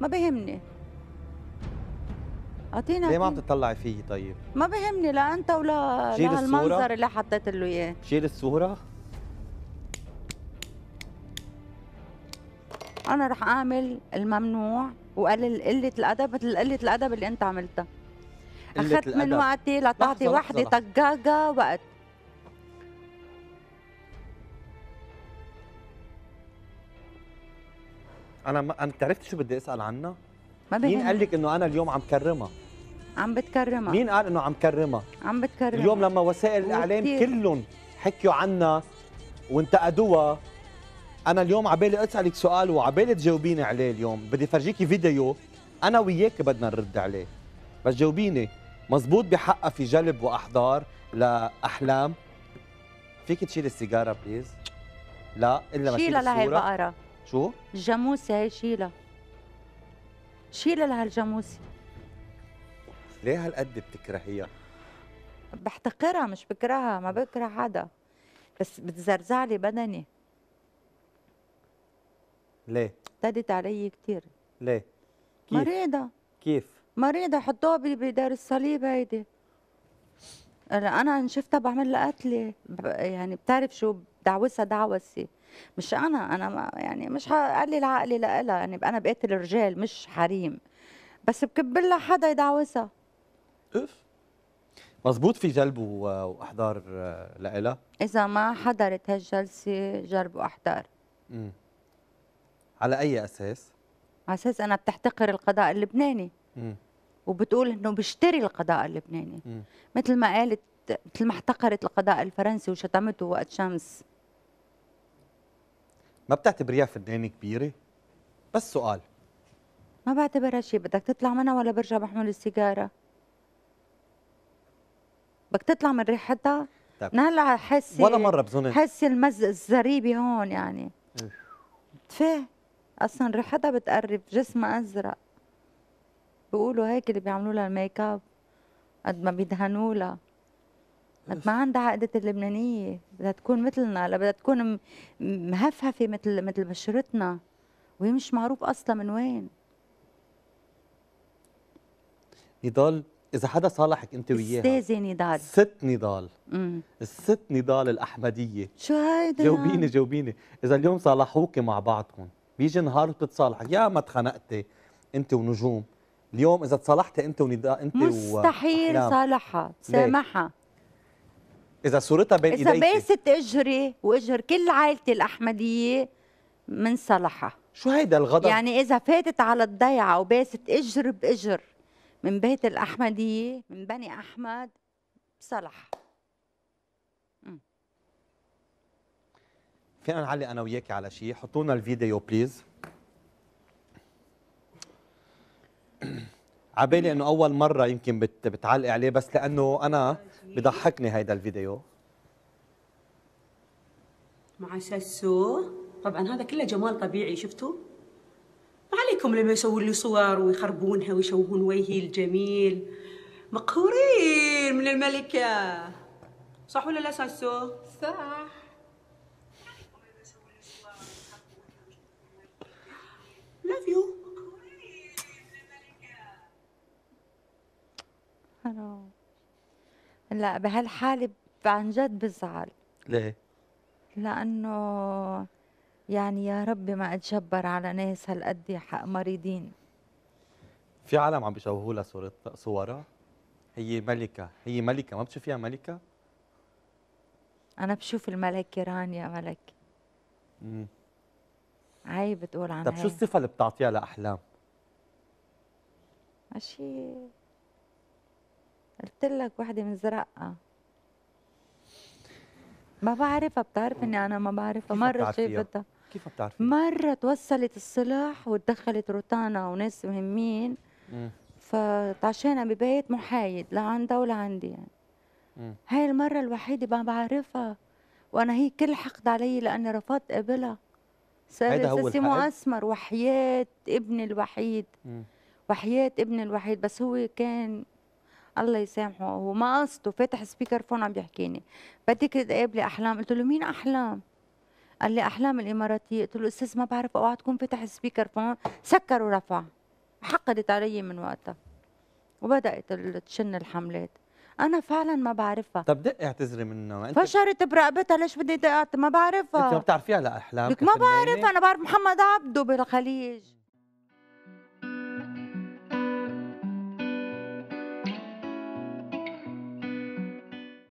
ما بهمني اعطينا ليه ما عم تطلعي فيه طيب؟ ما بهمني لا انت ولا المنظر اللي حطيت له اياه شيل الصورة انا رح اعمل الممنوع وقلل قلة الادب مثل قلة الادب اللي انت عملتها اخذت من وقتي لتعطي وحدة طقاقة وقت انا ما انت عرفتي شو بدي اسال عنها؟ ما بهم. مين قال لك انه انا اليوم عم كرمها؟ عم بتكرمها مين قال انه عم كرمها؟ عم بتكرمها اليوم لما وسائل الاعلام كلهم حكيوا عنها وانتقدوها انا اليوم عبالي اسالك سؤال وعبالي تجاوبيني عليه اليوم بدي فرجيكي فيديو انا وياك بدنا نرد عليه بس جاوبيني مزبوط بحقها في جلب واحضار لاحلام فيك تشيل السيجاره بليز لا الا ما شيلها لهي البقره شو؟ الجاموسة هي شيلها شيلها لهالجاموسة ليه هالقد بتكرهيها؟ بحتقرها مش بكرهها ما بكره حدا بس بتزرزع لي بدني ليه؟ ابتدت علي كثير ليه؟ كيف؟ مريضة كيف؟ مريضة حطوها بدار الصليب هيدي انا شفتها بعمل لها قتله يعني بتعرف شو دعوسها دعوسي مش انا انا ما يعني مش هقلل عقلي لها يعني انا بقاتل الرجال مش حريم بس بكب لها حدا يدعوسها اف مزبوط في جلب واحضار آه، لها اذا ما حضرت هالجلسه جلب واحضار امم على اي اساس على اساس انا بتحتقر القضاء اللبناني امم وبتقول انه بيشتري القضاء اللبناني مم. مثل ما قالت مثل ما احتقرت القضاء الفرنسي وشتمته وقت شمس ما بتعتبريها فنانه كبيره بس سؤال ما بعتبرها شيء بدك تطلع منها ولا برجع بحمل السيجاره بدك تطلع من ريحتها طيب. هلا حاسه ولا مره بظن حاسه المز الزريبه هون يعني تفه اصلا ريحتها بتقرب جسمها ازرق بيقولوا هيك اللي بيعملوا لها الميك اب قد ما بيدهنوا لها ما عندها عقدة اللبنانية بدها تكون مثلنا لا بدها تكون مهفهفة مثل مثل بشرتنا وهي مش معروف أصلا من وين نضال إذا حدا صالحك أنت وياها استاذة نضال ست نضال الست نضال الأحمدية شو هيدا جاوبيني جاوبيني إذا اليوم صالحوكي مع بعضكم بيجي نهار بتتصالحك يا ما تخنقتي أنت ونجوم اليوم إذا تصالحتي أنت ونضال أنت مستحيل و... صالحها سامحها اذا صورتها بين ايديك اذا باست اجري واجر كل عائلتي الاحمديه من صلحها شو هيدا الغضب يعني اذا فاتت على الضيعه وباست اجر باجر من بيت الاحمديه من بني احمد بصلح فينا نعلق انا وياكي على شيء حطونا الفيديو بليز عبالي انه اول مره يمكن بت بتعلقي عليه بس لانه انا بضحكني هيدا الفيديو مع ساسو طبعا هذا كله جمال طبيعي شفتوا ما عليكم لما يسووا لي صور ويخربونها ويشوهون وجهي الجميل مقهورين من الملكه صح ولا لا ساسو؟ صح حرام لا بهالحالة عن جد بزعل ليه؟ لأنه يعني يا ربي ما أتجبر على ناس هالقد مريضين في عالم عم بيشوهوا لها صورة صورها هي ملكة هي ملكة ما بتشوفيها ملكة؟ أنا بشوف الملكة رانيا ملك امم عيب تقول عنها طب شو الصفة اللي بتعطيها لأحلام؟ ماشي قلت لك وحده زرقة ما بعرفها بتعرف اني انا ما بعرفها مره جايبتها كيف بتعرفي؟ مرة توصلت الصلاح وتدخلت روتانا وناس مهمين فتعشينا ببيت محايد لا عندها ولا عندي يعني هاي المرة الوحيدة ما بعرفها وأنا هي كل حقد علي لأني رفضت قبلها هيدا هو سيمو أسمر وحياة ابني الوحيد وحياة ابني الوحيد بس هو كان الله يسامحه هو ما قصده فاتح سبيكر فون عم يحكيني بدك تقابلي احلام قلت له مين احلام قال لي احلام الاماراتيه قلت له استاذ ما بعرف اوعى تكون فاتح سبيكر فون سكر ورفع حقدت علي من وقتها وبدات تشن الحملات انا فعلا ما بعرفها طب دقي اعتذري منه انت فشرت برقبتها ليش بدي دقي ما بعرفها انت ما بتعرفيها لاحلام ما بعرف انا بعرف محمد عبده بالخليج